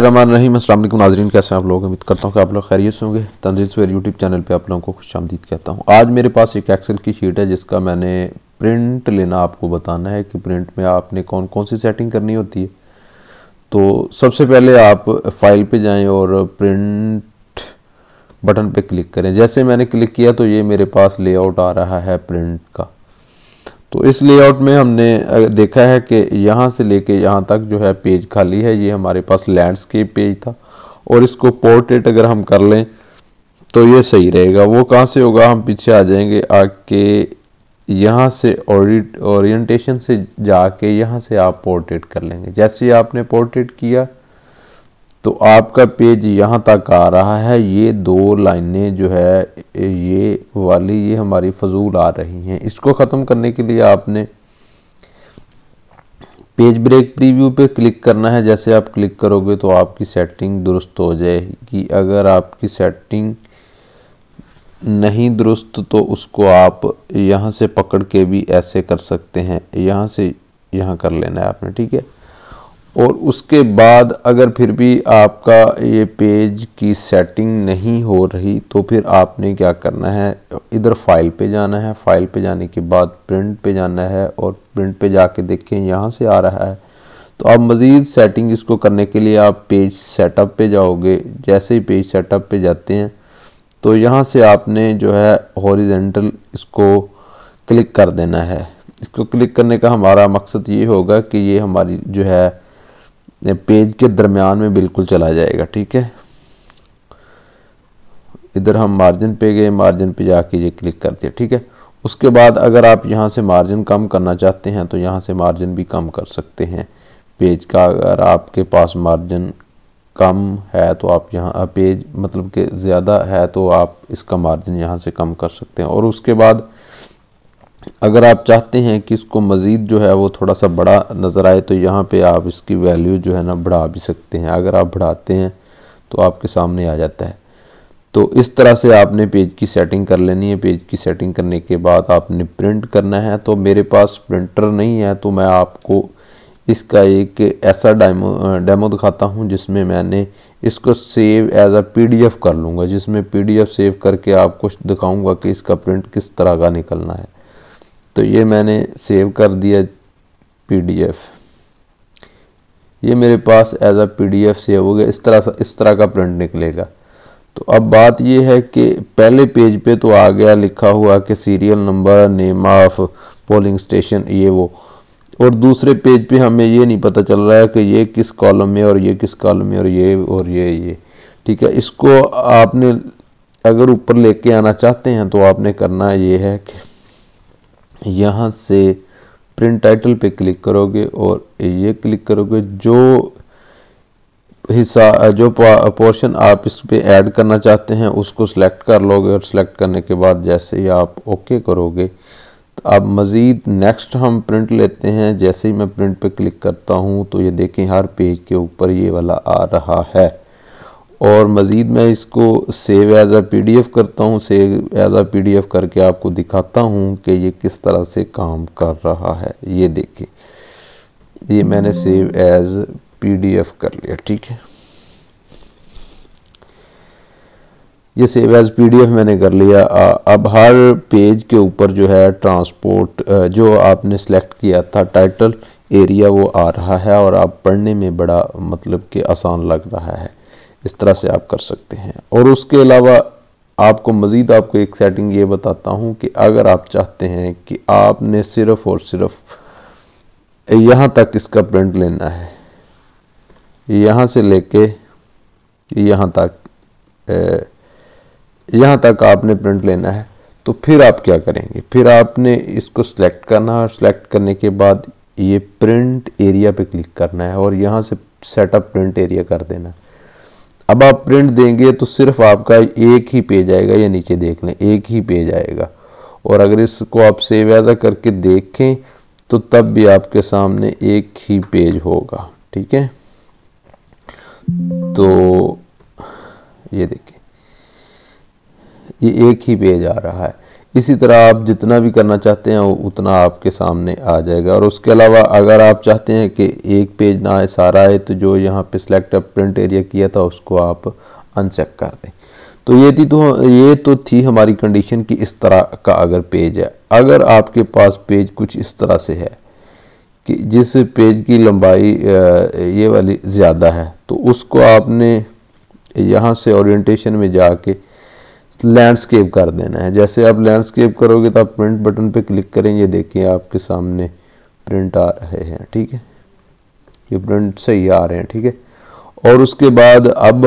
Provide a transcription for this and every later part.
रमान रहीम असल नाजरीन कैसे हैं आप लोग उम्मीद करता हूँ कि आप लोग खैरियत से होंगे तंजील सवेर यूट्यूब चैनल पे आप लोगों को खुश आमदीद कहता हूँ आज मेरे पास एक एक्सेल की शीट है जिसका मैंने प्रिंट लेना आपको बताना है कि प्रिंट में आपने कौन कौन सी सेटिंग करनी होती है तो सबसे पहले आप फाइल पर जाएँ और प्रिंट बटन पर क्लिक करें जैसे मैंने क्लिक किया तो ये मेरे पास लेआउट आ रहा है प्रिंट का तो इस लेआउट में हमने देखा है कि यहाँ से लेके यहाँ तक जो है पेज खाली है ये हमारे पास लैंडस्केप पेज था और इसको पोर्ट्रेट अगर हम कर लें तो ये सही रहेगा वो कहाँ से होगा हम पीछे आ जाएंगे आके यहाँ से ओरिएंटेशन से जाके यहाँ से आप पोर्ट्रेट कर लेंगे जैसे आपने पोर्ट्रेट किया तो आपका पेज यहाँ तक आ रहा है ये दो लाइनें जो है ये वाली ये हमारी फजूल आ रही हैं इसको ख़त्म करने के लिए आपने पेज ब्रेक प्रीव्यू पे क्लिक करना है जैसे आप क्लिक करोगे तो आपकी सेटिंग दुरुस्त हो जाएगी अगर आपकी सेटिंग नहीं दुरुस्त तो उसको आप यहाँ से पकड़ के भी ऐसे कर सकते हैं यहाँ से यहाँ कर लेना है आपने ठीक है और उसके बाद अगर फिर भी आपका ये पेज की सेटिंग नहीं हो रही तो फिर आपने क्या करना है इधर फाइल पे जाना है फाइल पे जाने के बाद प्रिंट पे जाना है और प्रिंट पे जाके देखें यहाँ से आ रहा है तो आप मज़ीद सेटिंग इसको करने के लिए आप पेज सेटअप पे जाओगे जैसे ही पेज सेटअप पे जाते हैं तो यहाँ से आपने जो है हॉरिजेंटल इसको क्लिक कर देना है इसको क्लिक करने का हमारा मकसद ये होगा कि ये हमारी जो है पेज के दरमियान में बिल्कुल चला जाएगा ठीक है इधर हम मार्जिन पे गए मार्जिन पे जाके ये क्लिक कर दिया ठीक है उसके बाद अगर आप यहाँ से मार्जिन कम करना चाहते हैं तो यहाँ से मार्जिन भी कम कर सकते हैं पेज का अगर आपके पास मार्जिन कम है तो आप यहाँ पेज मतलब कि ज़्यादा है तो आप इसका मार्जिन यहाँ से कम कर सकते हैं और उसके बाद अगर आप चाहते हैं कि इसको मज़ीद जो है वो थोड़ा सा बड़ा नज़र आए तो यहाँ पे आप इसकी वैल्यू जो है ना बढ़ा भी सकते हैं अगर आप बढ़ाते हैं तो आपके सामने आ जाता है तो इस तरह से आपने पेज की सेटिंग कर लेनी है पेज की सेटिंग करने के बाद आपने प्रिंट करना है तो मेरे पास प्रिंटर नहीं है तो मैं आपको इसका एक ऐसा डैमो डैमो दिखाता हूँ जिसमें मैंने इसको सेव एज अ पी कर लूँगा जिसमें पी सेव करके आपको दिखाऊँगा कि इसका प्रिंट किस तरह का निकलना है तो ये मैंने सेव कर दिया पीडीएफ ये मेरे पास एज आ पीडीएफ सेव हो गया इस तरह इस तरह का प्रिंट निकलेगा तो अब बात यह है कि पहले पेज पे तो आ गया लिखा हुआ कि serial number name of polling station ये वो और दूसरे पेज पे हमें ये नहीं पता चल रहा है कि ये किस कॉलम में और ये किस कॉलम में और ये और ये ये ठीक है इसको आपने अगर ऊपर लेके आना चाहते हैं तो आपने करना ये है कि यहाँ से प्रिंट टाइटल पे क्लिक करोगे और ये क्लिक करोगे जो हिस्सा जो पोर्शन आप इस पर ऐड करना चाहते हैं उसको सिलेक्ट कर लोगे और सिलेक्ट करने के बाद जैसे ही आप ओके करोगे तो अब मज़ीद नेक्स्ट हम प्रिंट लेते हैं जैसे ही मैं प्रिंट पे क्लिक करता हूँ तो ये देखें हर पेज के ऊपर ये वाला आ रहा है और मज़ीद मैं इसको save as a P D F करता हूँ save as a P D F करके आपको दिखाता हूँ कि ये किस तरह से काम कर रहा है ये देखें ये मैंने save as P D F कर लिया ठीक है ये save as P D F मैंने कर लिया अब हर पेज के ऊपर जो है ट्रांसपोर्ट जो आपने सेलेक्ट किया था टाइटल एरिया वो आ रहा है और आप पढ़ने में बड़ा मतलब कि आसान लग रहा है इस तरह से आप कर सकते हैं और उसके अलावा आपको मज़ीद आपको एक सेटिंग ये बताता हूँ कि अगर आप चाहते हैं कि आपने सिर्फ़ और सिर्फ यहाँ तक इसका प्रिंट लेना है यहाँ से लेके यहाँ तक यहाँ तक आपने प्रिंट लेना है तो फिर आप क्या करेंगे फिर आपने इसको सिलेक्ट करना है और सिलेक्ट करने के बाद ये प्रिंट एरिया पे क्लिक करना है और यहाँ से सेटअप प्रिंट एरिया कर देना अब आप प्रिंट देंगे तो सिर्फ आपका एक ही पेज आएगा या नीचे देख लें एक ही पेज आएगा और अगर इसको आप सेव ऐसा करके देखें तो तब भी आपके सामने एक ही पेज होगा ठीक है तो ये देखिए ये एक ही पेज आ रहा है इसी तरह आप जितना भी करना चाहते हैं उतना आपके सामने आ जाएगा और उसके अलावा अगर आप चाहते हैं कि एक पेज ना आए सारा आए तो जो यहाँ पे सिलेक्ट प्रिंट एरिया किया था उसको आप अनचेक कर दें तो ये थी तो ये तो थी हमारी कंडीशन कि इस तरह का अगर पेज है अगर आपके पास पेज कुछ इस तरह से है कि जिस पेज की लंबाई ये वाली ज़्यादा है तो उसको आपने यहाँ से ओरिएंटेशन में जाके लैंडस्केप कर देना है जैसे आप लैंडस्केप करोगे तो आप प्रिंट बटन पे क्लिक करें ये देखिए आपके सामने प्रिंट आ रहे हैं ठीक है ये प्रिंट सही आ रहे हैं ठीक है और उसके बाद अब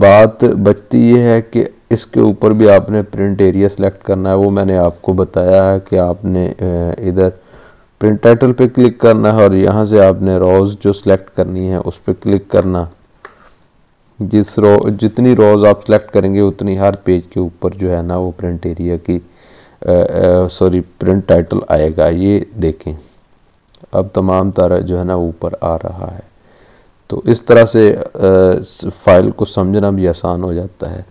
बात बचती ये है कि इसके ऊपर भी आपने प्रिंट एरिया सेलेक्ट करना है वो मैंने आपको बताया है कि आपने इधर प्रिंट टाइटल पे क्लिक करना है और यहाँ से आपने रोज़ जो सिलेक्ट करनी है उस पर क्लिक करना जिस रो जितनी रोज़ आप सेलेक्ट करेंगे उतनी हर पेज के ऊपर जो है ना वो प्रिंट एरिया की सॉरी प्रिंट टाइटल आएगा ये देखें अब तमाम तरह जो है ना ऊपर आ रहा है तो इस तरह से फाइल को समझना भी आसान हो जाता है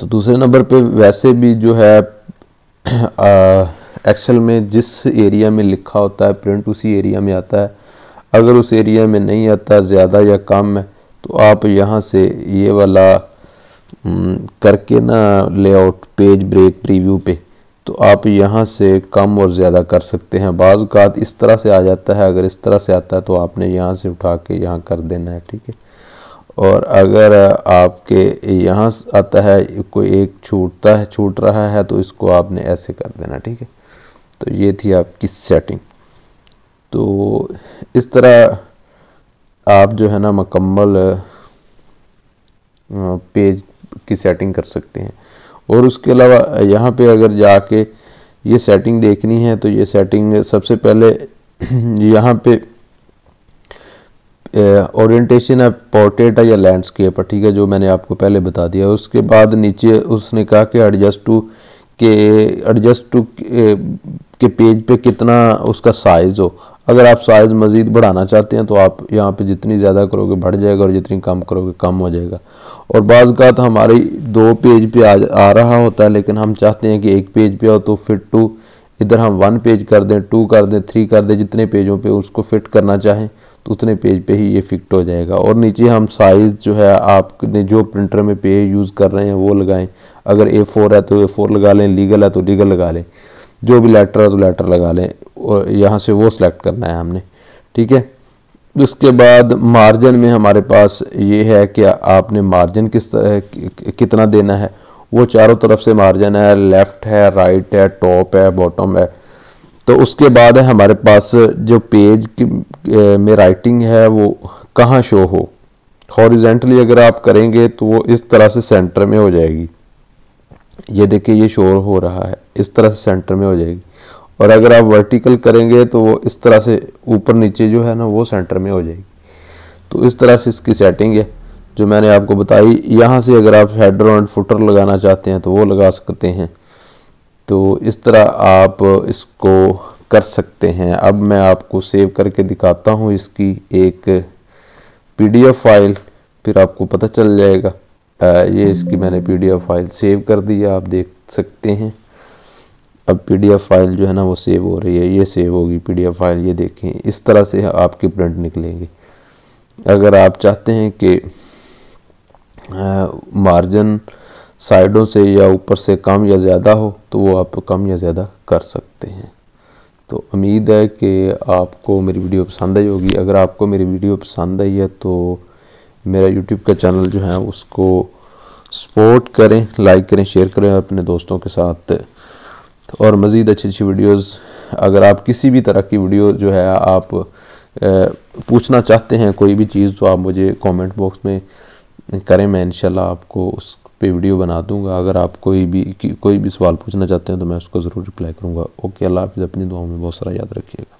तो दूसरे नंबर पे वैसे भी जो है एक्सेल में जिस एरिया में लिखा होता है प्रिंट उसी एरिया में आता है अगर उस एरिया में नहीं आता ज़्यादा या कम है तो आप यहाँ से ये वाला करके ना लेआउट पेज ब्रेक प्रीव्यू पे तो आप यहाँ से कम और ज़्यादा कर सकते हैं बाज़ात इस तरह से आ जाता है अगर इस तरह से आता है तो आपने यहाँ से उठा के यहाँ कर देना है ठीक है और अगर आपके यहाँ आता है कोई एक छूटता है छूट रहा है तो इसको आपने ऐसे कर देना ठीक है तो ये थी आपकी सेटिंग तो इस तरह आप जो है ना मकम्मल पेज की सेटिंग कर सकते हैं और उसके अलावा यहाँ पे अगर जाके ये सेटिंग देखनी है तो ये सेटिंग सबसे पहले यहाँ पे ओरिएंटेशन है पोर्ट्रेट है या लैंडस्केप है ठीक है जो मैंने आपको पहले बता दिया उसके बाद नीचे उसने कहा कि एडजस्ट टू के एडजस्ट टू के, के पेज पे कितना उसका साइज़ हो अगर आप साइज़ मज़ीद बढ़ाना चाहते हैं तो आप यहाँ पे जितनी ज़्यादा करोगे बढ़ जाएगा और जितनी कम करोगे कम हो जाएगा और तो हमारी दो पेज पे आ, आ रहा होता है लेकिन हम चाहते हैं कि एक पेज पे हो तो फिर टू इधर हम वन पेज कर दें टू कर दें थ्री कर दें जितने पेजों पे उसको फिट करना चाहें तो उतने पेज पे ही ये फिट हो जाएगा और नीचे हम साइज़ जो है आपने जो प्रिंटर में पेज यूज़ कर रहे हैं वो लगाएं अगर ए फोर है तो ए फोर लगा लें लीगल है तो लीगल लगा लें जो भी लेटर है तो लेटर लगा लें और यहाँ से वो सिलेक्ट करना है हमने ठीक है उसके बाद मार्जिन में हमारे पास ये है कि आपने मार्जिन किस कितना देना है वो चारों तरफ से मार्जिन है लेफ़्ट है राइट है टॉप है बॉटम है तो उसके बाद है हमारे पास जो पेज में राइटिंग है वो कहाँ शो हो हॉरिजेंटली अगर आप करेंगे तो वो इस तरह से सेंटर में हो जाएगी ये देखिए ये शोर हो रहा है इस तरह से सेंटर में हो जाएगी और अगर आप वर्टिकल करेंगे तो वो इस तरह से ऊपर नीचे जो है ना वो सेंटर में हो जाएगी तो इस तरह से इसकी सेटिंग है जो मैंने आपको बताई यहाँ से अगर आप हेडर एंड फुटर लगाना चाहते हैं तो वो लगा सकते हैं तो इस तरह आप इसको कर सकते हैं अब मैं आपको सेव करके दिखाता हूँ इसकी एक पीडीएफ फाइल फिर आपको पता चल जाएगा ये इसकी मैंने पीडीएफ फाइल सेव कर दी है आप देख सकते हैं अब पीडीएफ फाइल जो है ना वो सेव हो रही है ये सेव होगी पीडीएफ फाइल ये देखें इस तरह से आपके प्रिंट निकलेंगे अगर आप चाहते हैं कि मार्जिन साइडों से या ऊपर से कम या ज़्यादा हो तो वो आप कम या ज़्यादा कर सकते हैं तो उम्मीद है कि आपको मेरी वीडियो पसंद आई होगी अगर आपको मेरी वीडियो पसंद आई है तो मेरा यूट्यूब का चैनल जो है उसको सपोर्ट करें लाइक करें शेयर करें अपने दोस्तों के साथ और मज़ीद अच्छी अच्छी वीडियोस अगर आप किसी भी तरह की वीडियो जो है आप पूछना चाहते हैं कोई भी चीज़ तो आप मुझे कमेंट बॉक्स में करें मैं इंशाल्लाह आपको उस पे वीडियो बना दूंगा अगर आप कोई भी कोई भी सवाल पूछना चाहते हैं तो मैं उसको ज़रूर रिप्लाई करूँगा ओके अल्लाह हाफिज़ अपनी दुआओं में बहुत सारा याद रखिएगा